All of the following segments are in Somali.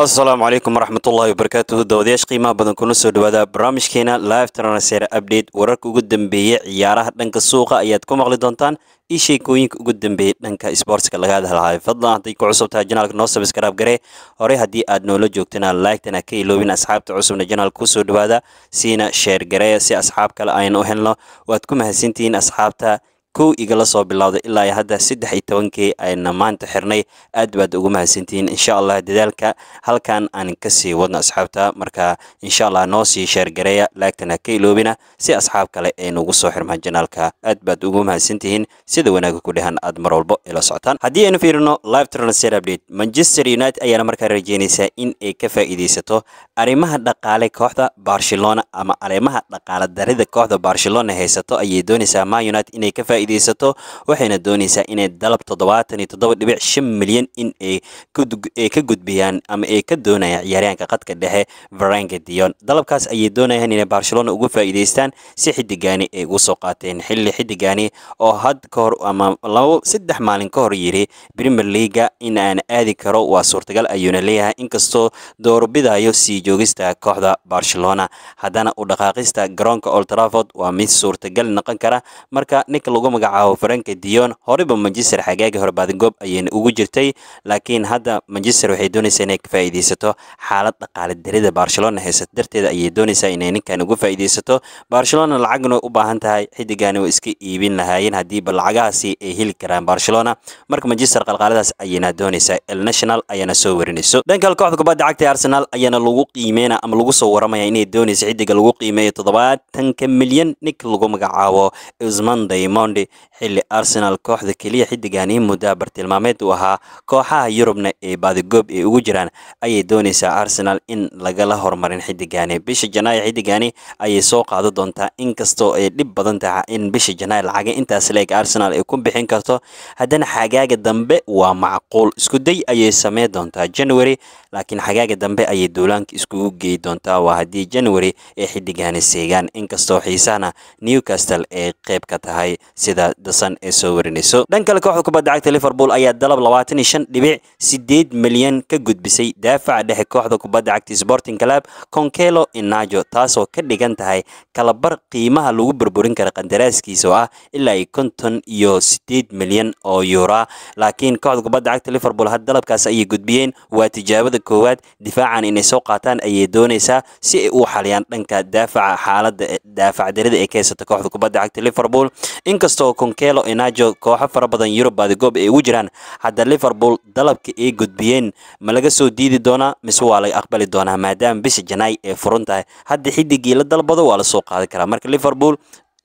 asalaamu calaykum waraxmatullahi wabarakaatuhu dawadayaasha qiimaha badan kuna soo dhawaada barnaamijkeena live transer update wararka ugu dambeeya ciyaaraha dhanka suuqa ayaad ku maqli doontaan iyo sheekooyinka ugu dambeeyey dhanka sboortska laga hadalhayo fadlan hadday ku cusub tahay janaalka noo sabskraab garee horey haddii aad noola joogtana laagtana ka iloobin asxaabta cusubna janaalka ku soo dhawaada siina sheer gareeya si asxaab kale ayna u helno waad ku mahadsantihiin asxaabta kow igala soo bilowda ilaa hadda saddex iyo tobankii ayna maanta xirnay aad baad ugu mahadsantihiin insha allah dadaalka halkan aan kasii wadno asxaabta marka insha allah noo sii sheergareeya laagtana ka iloobina si asxaab kale ay soo xirmaan janaalka aad baad ugu mahadsantihiin sida wanaaga ku dhahan aad mar walbo ila socotaan haddii aynu fiirino live transfer update manchester united ayaana markaa rajeynaysaa in ay ka faa'iidaysato arrimaha dhaqaale kooxda barcelona ama arrimaha dhaqaale darida kooxda barcelona haysato ayay doonaysaa ma united inay ka faa'iidaysato faa'iidaysato waxayna doonaysaa inay dalab toddobaatan iyo toddoba dhibic shan milyan in ay ka gudbiyaan ama ay ka doonayaan ciyaaryahanka qadka dhexe varenga dion dalabkaas ayay doonayaan inay barcelona uga faa'iidaystaan si xidigaani ay ugu soo qaateen xilli xidigaani oo had ka ama labo saddex maalin ka hor yidhi premier leaga in aan aadi karo waa suurtagal ayuuna leeyahay inkastoo doorbidayo sii joogista kooxda barcelona haddana u dhaqaaqista garoonka oltraford waa mid suurtagal noqon kara marka ninka lagu magacaabo faranka dion horeba manchester xagaagi hore baadingoob ayayna ugu jirtay laakiin hadda manchester waxay doonaysaa inay ka faa'iidaysato xaalad dhaqaale darida barcelona haysata darteeda ayay doonaysaa inay ninkan uga faa'iidaysato barcelona lacagna way u baahan tahay xiddigaani way iska iibin lahaayeen haddiiba lacagahaasi ay heli karaan barcelona marka manchester qalqaaladaas ayayna doonaysaa el national ayana soo warinayso dhanka kooxda kubadda cagta ee arsenal ayaana lagu qiimeynaa ama lagu soo waramaya inay doonaysa xidiga lagu qiimeeyo toddobaatan ka milyan nink lagu magacaabo usman daymonde Derby xilli Arsenal kooxda keliya xiddigan muddaa bartilmaameed u ahaa kooxaha Yurubna ee baadigoob ay ugu jiraan ayay doonaysaa Arsenal in lagala hormarin xiddigaani bisha Janaayo xiddigaani ayay soo qaado doontaa inkastoo ay dhib badan tahay in bisha Janaayo lacaga intaas leeg Arsenal ay ku bixin karto haddana xagaaga dambe waa macquul isku day ayay sameyn doontaa January laakiin xagaaga dambe ayay duulaanka iskugu geey doontaa waa haddii January ay xiddigaani seegaan inkastoo xiisahana Newcastle ay qayb ka tahay sida dasan ee soo warinayso dhan kale kooxda kubadda cagta liverpool ayaa dalab labaatan iyo shan dhibic sideed milyan ka gudbisay daafaca dhexe kooxda kubadda cagta sporting club conkelo inajo taasoo ka dhigan tahay kalabar qiimaha lagu burburin kara qandaraaskiisa oo ah ilaa iyo konton iyo sideed milyan oo yuura laakiin kooxda kubadda cagta liverpool had dalabkaas ayay gudbiyeen waa tijaabada koowaad difaacan inay soo qaataan ayay doonaysaa si ay u xaliyaan dhanka daafaca xaaladda daafac darida ee ka haysata kooxda kubadda cagta liverpool inkastoo inkastoo konkelo enajo kooxo fara badan yurub badigoob ay ugu jiraan hadda liverpool dalabka ay gudbiyeen ma laga soo diidi doonaa mise waa la aqbali doonaa maadaama bisha janaay ee furun tahay ah. hadda xidigii la dalbado waa la soo qaadi karaa marka liverpool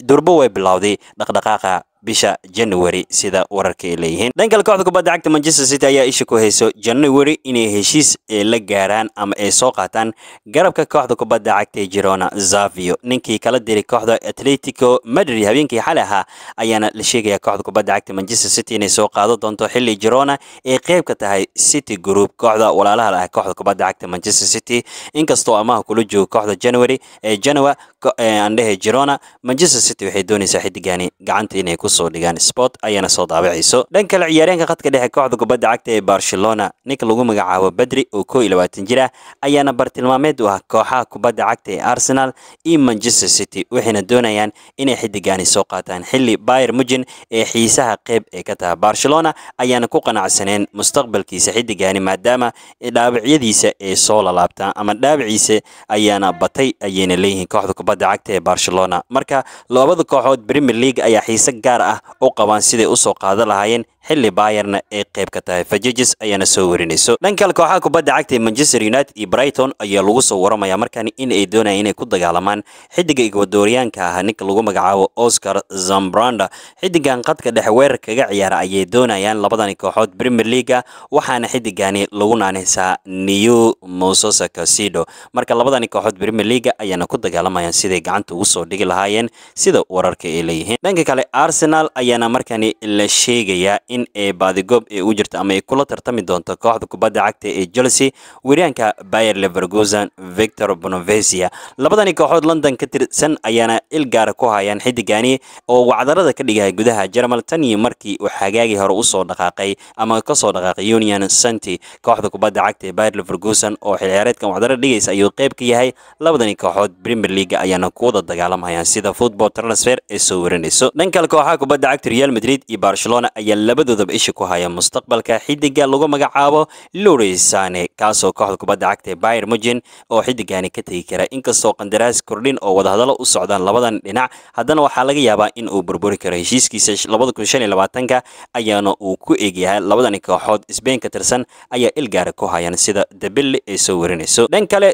durbo way bilowday dhaqdhaqaaqa bisha january sida wararka ay leeyihiin dhanka kooxda kubadda cagta manchester city ayaa isha ku hayso january inay heshiis eh, la gaaraan ama ay soo qaataan garabka kooxda kubadda cagta ee girona zavio ninkii kala diray kooxda atletico madrid habeenkii xali ahaa ayaana la sheegayaa kooxda kubadda cagta manchester city inay soo qaado doonto xilli girona ee qayb ka tahay city group kooxda walaalaha ah kooxda kubadda cagta manchester city inkastoo amaha kula joogo kooxda january ee eh, janawa Eh, aan dhehe girona manchester city waxay doonaysaa xidigani gacanta inay kusoo dhigaan sport ayana soo daabacayso dhan kale ciyaareenka khadka dhexe kooxda kubadda cagta ee barcelona ninka lagu magacaabo badri oo koo iyo labaatan jir ah ayaana bartilmaameed u ah kooxaha kubadda cagta ee arsenal iyo manchester city waxayna doonayaan inay xidigani soo qaataan xilli bayer mujin ee xiisaha qeyb ee ka taha barcelona ayaana ku qanacsaneen mustaqbalkiisa xidigani maadaama dhaawacyadiisa ay soo lalaabtaa ama dhaawaciisa ayaana batay ayayna leeyihiin kooxda kubadda cagta ee barcelona marka labada kooxood premier league ayaa xiise gaar ah u qabaan siday u soo qaada lahaayeen xilli baayarna ay qayb ka tahay fajejes ayaana soo warinayso dhanka kale kooxaha kubadda cagta manchester united iyo brighton ayaa lagu soo waramayaa markan in ay doonayaan inay ku dagaalamaan xidiga igwadooryaanka ah ninka lagu magacaabo oscar zambranda xidigan qadka dhexe weerar kaga ciyaara ayay doonayaan labadani kooxood premier leaga ah, waxaana xidigani lagu naanaysaa new mososa casido marka labadani kooxood premier leaga ah ayaana ku dagaalamayaan siday gacanta ugu soo dhigi lahaayeen sida wararka ay leeyihiin dhanka kale arsenal ayaana markani la sheegayaa in ee baadigoob ee u jirta ama ay kula tartami doonto kooxda kubadda cagta ee chelsea weeryaanka bayer levergusen victor bonovesia labadani kooxood london ka tirsan ayaana il gaara ku hayaan xidigani oo wacdarada ka dhigaya gudaha jermal tan iyo markii uu xagaagii hore usoo dhaqaaqay ama kasoo dhaqaaqay union santi kooxda kubadda cagta ee bayer levergusen oo xilciyaareedkan wacdarada dhigaysa ayuu qayb ka yahay labadani kooxood premier leaga ayaana ku wada sida football transfer ee soo warinayso dhan kale kooxaha kubadda cagta real madrid iyo barcelona ayaa labada labadooda isha ku haya mustaqbalka xidiga lagu magacaabo Leroy Sané kaasoo kooxda kubadda cagta ee Bayern Munich oo xidigani ka tagi kara inkastoo qandaraas kordhin oo wadahadalo u socdaan labadan dhinac haddana waxaa laga yaabaa in uu burburi karo heshiiskiisa 2025 ayaana uu ku eegyahay labadan kooxood Spain ka tirsan ayaa ilgaara ku hayan sida Dembele ay soo warinayso dhan kale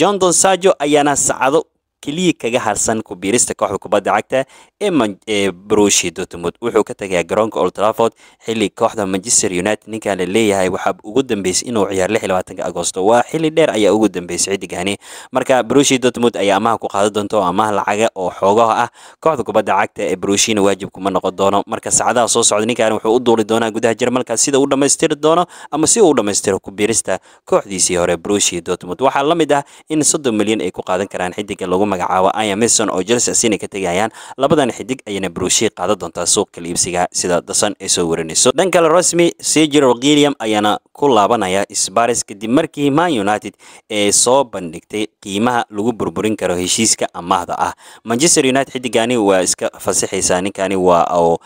Jadon Sancho ayaana saacado keliya kaga harsan ku biirista kooxda kubadda cagta ee brushi dortmund wuxuu ka tagayaa garoonka old trafford xilli kooxda manchester united ninkan la leeyahay waxaa ugu dambeysay inuu ciyaar lix labaatanka agosto waa xilli dheer ayaa ugu dambeysay xidigani marka brushi dortmund ayaa amaha ku qaadan doonta oo amaha lacaga oo xoogaha ah kooxda kubadda cagta ee brushina waajib kuma noqon doono marka saacadaha soo socda ninkan wuxuu u duuli doonaa gudaha jarmalka sida uu dhammaystiri doono ama si uu dhammaystiro ku biirista kooxdiisii hore brushi dortmund waxaa la mid ah in soddon milyan ay ku qaadan karaan xidiga lagu magacaabo aya mason oo jelsi asina ka tegayaan labadan xidig ayayna brushii qaadan doontaa suuqkala iibsiga sida dasan ay soo warinayso dhan kale rasmi sijiro killiam ayaana ku laabanaya sbaris kadib markii man united ee soo bandhigtay qiimaha lagu burburin karo heshiiska amaahda ah manchester united xidigani waa iska fasaxaysaa ninkani waa oo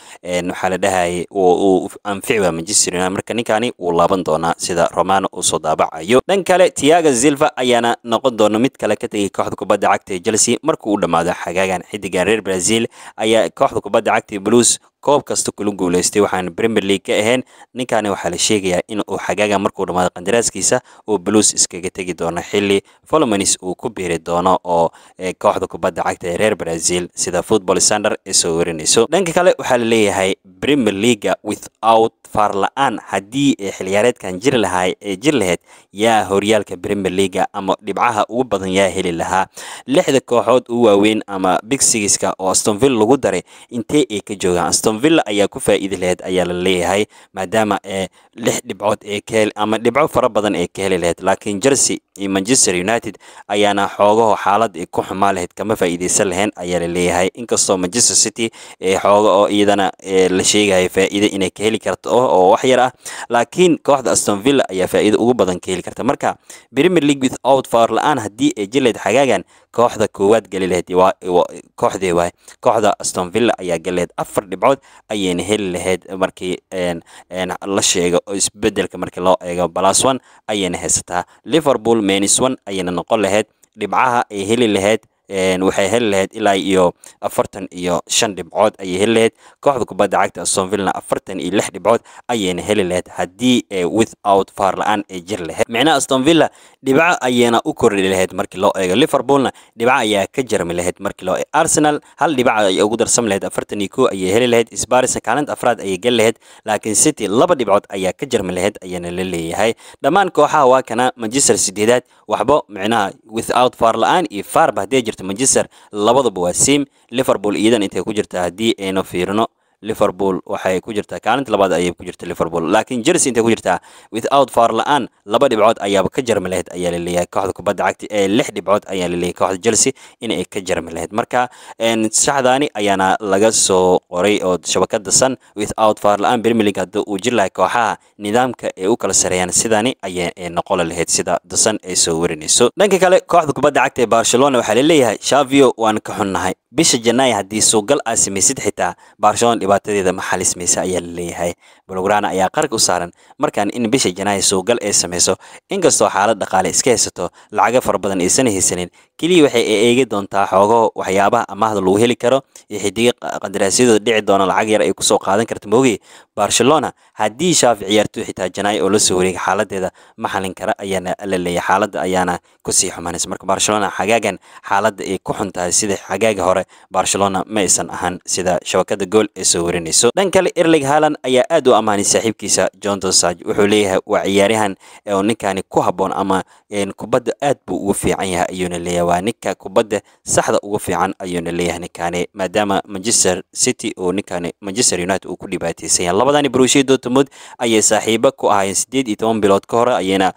waxaa la dhahayay anfici waa manchester united marka ninkani wuu laaban doonaa sida romano uu soo daabacayo dhan kale tiaga silva ayaana noqon doona mid kale ka tegay kooxda kubadda cagta chelsea markuu u dhammaado xagaagan xiddigan reer brazil ayaa kooxda kubadda cagta blues koob kasta kula guuleystay waxaana premier league ka ahayn ninkaani waxaa la sheegayaa in uu xagaaga markuu dhammaado qandaraaskiisa uu blues iskaga tegi doono xilli folomans uu ku biiri doono oo eh, kooxda kubadda cagta ee reer brazil sida football sander ee soo warinayso dhanka kale waxaa la leeyahay premier leaga without faar la-aan haddii eh, jiri jir ee eh, jir lahayd yaa horyaalka premier leaga ama dhibcaha ugu badan yaa heli lahaa lixda kooxood u waaweyn ama big oo astonville lagu daray intee ay ka joogaan aston villa ayaa ku faa'iidi lahayd ayaa la leeyahay maadaama ee eh, lix dhibcood ee ka ama dhibco fara badan ee ka heli lahayd laakiin chelsea iyo manchester united ayaana xoogaho xaalad ku xumaa lahayd kama faa'iidaysan lahayn ayaa la leeyahay inkastoo manchester city ee eh, xooga oo iyadana eh, la sheegayo faa'iido inay ka heli karto oo wax yar ah laakiin kooxda aston villa ayaa faa'iido ugu badan ka heli karta marka premier league without fawr la-aan haddii ay jilad xagaagaan kooxda koowaad geli lahayd kooxdee waay kooxda astonvilla ayaa geli lahayd afar dhibcood ayayna heli lahayd markii la sheego oo isbedelka markii loo eego balas one ayayna haysataa liverpool menis one ayayna noqon lahayd dhibcaha ay heli lahayd waxay heli lahayd ilaa iyo afartan iyo shan dhibcood ayay heli lahayd kooxda kubadda cagta aston villa afartan iyo lix dhibcood ayayna heli lahayd haddii without faar la-aan ay jiri lahayd micnaha aston villa dhibco ayayna u kordhi lahayd markii loo eego liverpoolna dhibco ayaa ka jarmi lahayd markii loo eego arsenal hal dhibco ayay ugu darsami lahayd afartan iyo kow ayay heli lahayd sbarisna kaalinta afraad ayay geli lahayd laakiin city laba dhibcood ayaa ka jarmi lahayd ayaana la leeyahay dhammaan kooxaha waa kana manchester sideedaad waxba micnaha without faar la-aan iyo faarba haddii jirta manchester labaduba waa sim liverpool iyadan intay ku jirta haddii aynu fiirino liverpool waxay ku jirtaa kaalinta labaad ayay ku jirta liverpool laakiin chelsea intay ku jirtaa without far la-aan laba dhibcood ayaaba ka jarmi lahayd ayaa la kooxda kubadda cagta ee lix dhibcood ayaa la kooxda chelsea inay ka jarmi lahayd marka saxdaani ayaana laga soo qoray oo shabakada san without far la-aan bermilig haddii uu jir kooxaha nidaamka ay u kala sareeyaan sidaani ayay noqon lahayd sida dasan ay soo warinayso dhanka kale kooxda kubadda cagta ee barcelona waxaa la leeyahay shavio waan ka xunnahay bisha janaay haddii suugal aad samaysid xitaa barshadoon dhibaatadeeda maxalli samaysa ayaa la leeyahay bolograna ayaa qarka u saaran markaan in bisha janaay suugal ay samayso inkastoo xaalad dhaqaale iska haysato lacaga fara badan aysan haysanin keliya waxay eegi doontaa xoogaho waxyaabaha amaahda lagu heli karo iyo xidiga qandaraasyadooda dhici doona lacag yar ay kusoo qaadan karta mooge barcelona haddii shaafi ciyaartoy xitaa janaay oo lasoo wareega xaaladeeda maxalin kara ayaana la leeyahay xaaladda ayaana kusii xumanaysa marka barcelona xagaagan xaaladda ay ku xun sida xagaaga hore barcelona ma aysan ahan sida shabakada gool ay soo warinayso dhan kale erling haalan ayaa aad u ammaanay saaxiibkiisa john dosaj wuxuu leeyahay waa ciyaaryahan ee ninkaani ku habboon ama kubadda aad buu ugu fiican yahay ayuuna leeyahay waa ninka kubadda saxda ugu fiican ayuuna leeyahay ninkaani maadaama manchester city oo ninkaani manchester united uu ku dhibaataysan yahay labadani borussia dortmund ayay saaxiibo ku ahaayeen sideed iyo toban bilood ka hore ayayna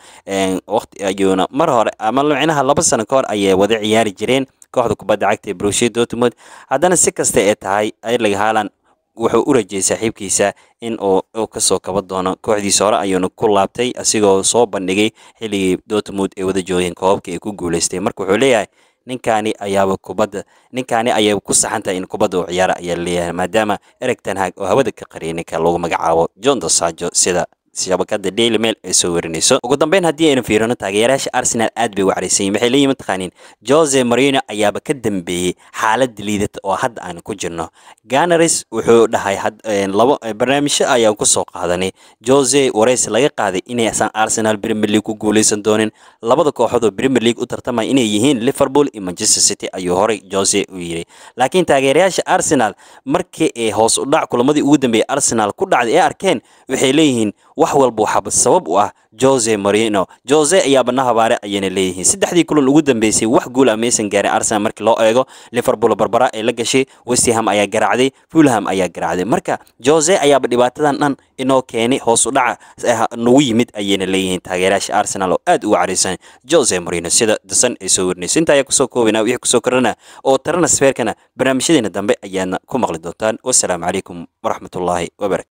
waqti ayuuna mar hore ama micnaha laba sano ka hor ayay wada ciyaari jireen kooxda kubadda cagta ee Borussia Dortmund haddana si kasta ee tahay Erling Haaland wuxuu u rajeeyay saaxiibkiisa in uu kasoo kaba doono kooxdiisa hore ayuuna ku laabtay asigoo soo bandhigay xilligii Dortmund ay wada joogeen koobka ay ku guuleystay marka wuxuu leeyahay ninkaani ayaaba kubadda ninkaani ayay ku saxantahay in kubadda u ciyaara ayaa leeyahay maadaama ereg tanhaag oo hawada ka qariyay ninka lagu magacaabo John dosajo sida shabakada daily mail ee soo warinayso ugu dambeyn haddii aynu fiirino taageerayaasha arsenal aad bay u caraysanyeen waxay leeyihin mataqaaniin jose marino ayaaba ka dambeeyey xaalad liidata oo hadda aan ku jirno ganaris wuxuu dhahay eh, labo eh, barnaamijyo ayaan kusoo qaadanay jose wareys laga qaaday inaysan arsenal premier league ku guuleysan doonin labada kooxood oo premier league u tartamaya inay yihiin liverpool iyo manchester city ayuu horey jose u yidhi laakiin taageerayaasha arsenal markii ay hoos u dhac kulamadii ugu dambeeyey arsenal ku dhacday ee arkeen waxay leeyihiin wax walba waxaaba sabab u ah jose moreno jose ayaa banna ayayna leeyihiin saddexdii kulan ugu dambeysay wax guula ah maysan gaaray arsenal markii loo eego liverpool barbara ee la gashay westham ayaa garaacday fulham ayaa garaacday marka jose ayaaba dhibaatadan dhan inoo keenay hoos u dhaca ah, nagu yimid ayayna leeyihiin taageerayaasha arsenal oo aad ugu carisan jose moreno sida dasan ay soo warinaysa intaa ayaa kusoo koobaynaa wixii kusoo korana oo tarana barnaamijyadeena dambe ayaadna ku maqli doontaan wasalaamu calaykum waraxmatullaahi wabarakatu